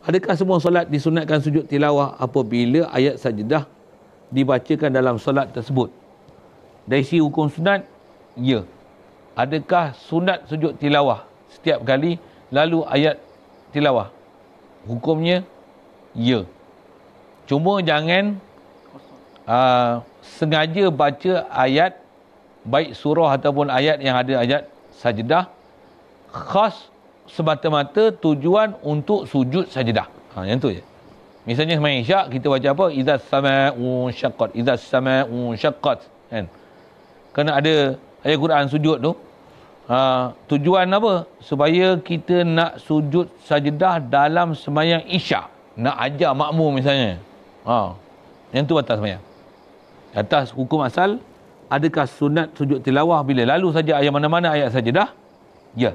Adakah semua solat disunatkan sujud tilawah apabila ayat sajdah dibacakan dalam solat tersebut? Dari si hukum sunat, ya. Adakah sunat sujud tilawah setiap kali lalu ayat tilawah? Hukumnya, ya. Cuma jangan uh, sengaja baca ayat baik surah ataupun ayat yang ada ayat sajdah khas semata-mata tujuan untuk sujud sajadah. Ha, yang tu je. Misalnya main isyak, kita baca apa? Iza sama'u syakot. Iza sama'u syakot. Kan? Kena ada ayat Quran sujud tu. Ha, tujuan apa? Supaya kita nak sujud sajadah dalam semayang isyak. Nak ajar makmu misalnya. Ha. Yang tu atas semayang. Atas hukum asal, adakah sunat sujud tilawah bila lalu saja ayat mana-mana ayat sajadah? Ya. Yeah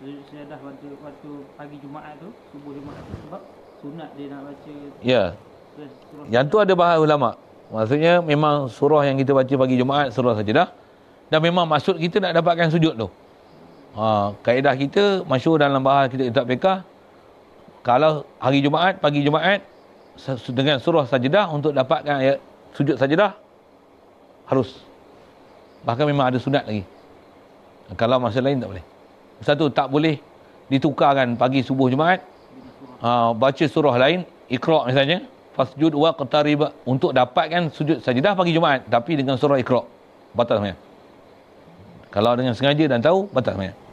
sujud sejadah waktu waktu pagi Jumaat tu, subuh Jumaat tu sebab sunat dia nak baca. Ya. Yeah. Yang tu ada bahan ulama. Maksudnya memang surah yang kita baca pagi Jumaat surah saja dah. dan memang maksud kita nak dapatkan sujud tu. Ha, kaedah kita masyur dalam bahan kita kitab fiqah kalau hari Jumaat pagi Jumaat dengan surah saja dah untuk dapatkan ayat sujud dah. harus bahkan memang ada sunat lagi kalau masa lain tak boleh satu tak boleh ditukarkan pagi subuh Jumaat uh, baca surah lain ikhra' misalnya fasjud waqtarib untuk dapatkan sujud sajidah pagi Jumaat tapi dengan surah ikhra' batal semuanya kalau dengan sengaja dan tahu batal semuanya